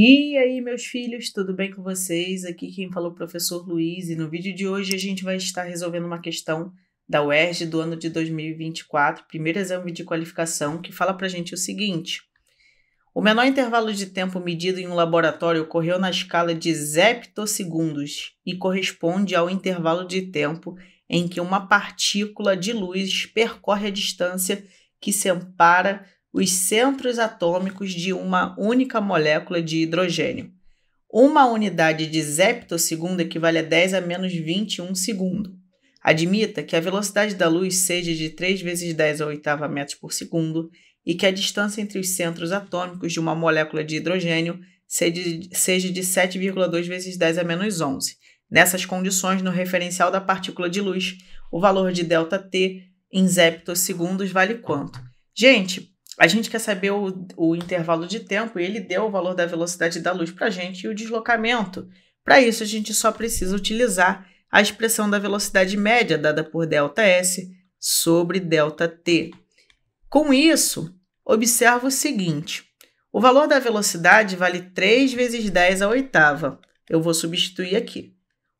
E aí, meus filhos, tudo bem com vocês? Aqui quem falou é o professor Luiz e no vídeo de hoje a gente vai estar resolvendo uma questão da UERJ do ano de 2024, primeiro exame de qualificação, que fala para a gente o seguinte: o menor intervalo de tempo medido em um laboratório ocorreu na escala de zeptosegundos e corresponde ao intervalo de tempo em que uma partícula de luz percorre a distância que separa os centros atômicos de uma única molécula de hidrogênio. Uma unidade de zeptosegundo equivale a 10 a menos 21 segundo. Admita que a velocidade da luz seja de 3 vezes 10 ao oitava metros por segundo e que a distância entre os centros atômicos de uma molécula de hidrogênio seja de 7,2 vezes 10 a menos 11. Nessas condições, no referencial da partícula de luz, o valor de ΔT em zeptosegundos vale quanto? Gente, a gente quer saber o, o intervalo de tempo e ele deu o valor da velocidade da luz para a gente e o deslocamento. Para isso, a gente só precisa utilizar a expressão da velocidade média dada por ΔS sobre ΔT. Com isso, observa o seguinte: o valor da velocidade vale 3 vezes 10 à oitava. Eu vou substituir aqui.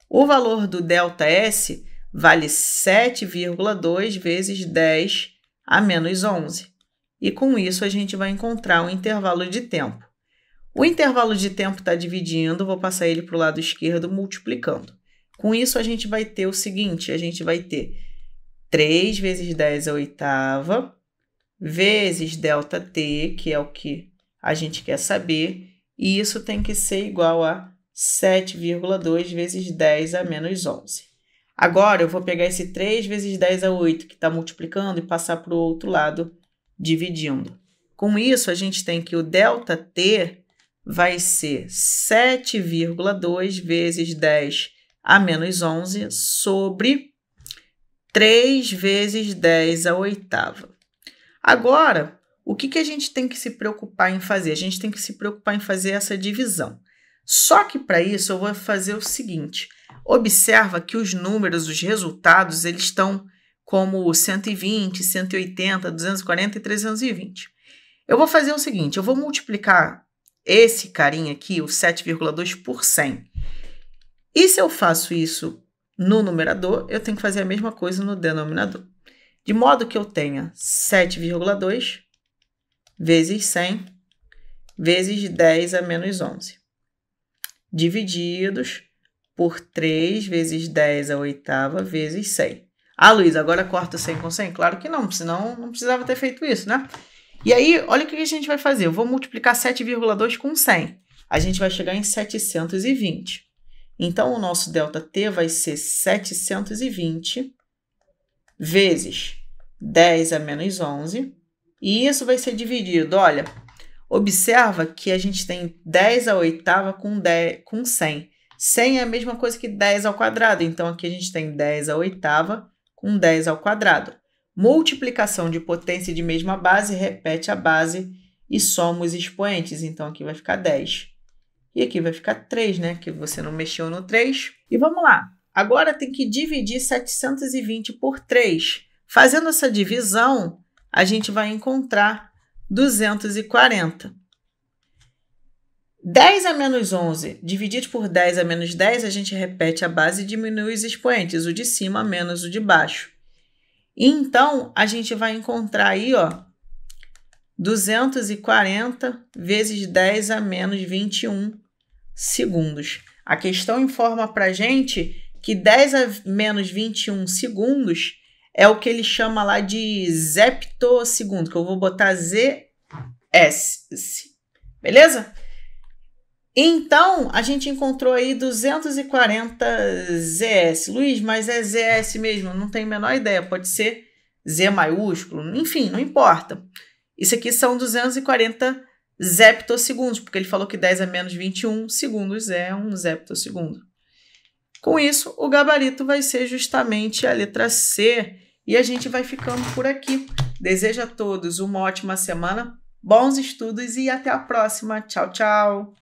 O valor do ΔS vale 7,2 vezes 10 a menos 11 e com isso a gente vai encontrar um intervalo de tempo. O intervalo de tempo está dividindo, vou passar ele para o lado esquerdo multiplicando. Com isso a gente vai ter o seguinte, a gente vai ter 3 vezes 10 é a oitava, vezes delta t, que é o que a gente quer saber, e isso tem que ser igual a 7,2 vezes 10 a menos 11. Agora eu vou pegar esse 3 vezes 10 a 8 que está multiplicando e passar para o outro lado dividindo. Com isso, a gente tem que o ΔT vai ser 7,2 vezes 10 a menos 11 sobre 3 vezes 10 a oitava. Agora, o que, que a gente tem que se preocupar em fazer? A gente tem que se preocupar em fazer essa divisão. Só que para isso eu vou fazer o seguinte: observa que os números, os resultados, eles estão como 120, 180, 240 e 320. Eu vou fazer o seguinte, eu vou multiplicar esse carinha aqui, o 7,2 por 100. E se eu faço isso no numerador, eu tenho que fazer a mesma coisa no denominador. De modo que eu tenha 7,2 vezes 100 vezes 10 a menos 11, divididos por 3 vezes 10 a oitava vezes 100. Ah, Luiz, agora corta 100 com 100? Claro que não, senão não precisava ter feito isso, né? E aí, olha o que a gente vai fazer. Eu vou multiplicar 7,2 com 100. A gente vai chegar em 720. Então, o nosso ΔT vai ser 720 vezes 10 a menos 11. E isso vai ser dividido, olha, observa que a gente tem 10 a oitava com, 10, com 100. 100 é a mesma coisa que 10 ao quadrado, então aqui a gente tem 10 a oitava com 10 ao quadrado. Multiplicação de potência de mesma base repete a base e soma os expoentes. Então, aqui vai ficar 10. E aqui vai ficar 3, né? Que você não mexeu no 3. E vamos lá. Agora tem que dividir 720 por 3. Fazendo essa divisão, a gente vai encontrar 240. 10 a menos 11 dividido por 10 a menos 10, a gente repete a base e diminui os expoentes, o de cima menos o de baixo. Então, a gente vai encontrar aí, ó, 240 vezes 10 a menos 21 segundos. A questão informa para gente que 10 a menos 21 segundos é o que ele chama lá de zeptosegundo, que eu vou botar ZS, beleza? Então, a gente encontrou aí 240 ZS. Luiz, mas é ZS mesmo? Não tenho a menor ideia. Pode ser Z maiúsculo, enfim, não importa. Isso aqui são 240 zeptosegundos, porque ele falou que 10 a é menos 21 segundos é um zeptosegundo. Com isso, o gabarito vai ser justamente a letra C. E a gente vai ficando por aqui. Desejo a todos uma ótima semana, bons estudos e até a próxima. Tchau, tchau!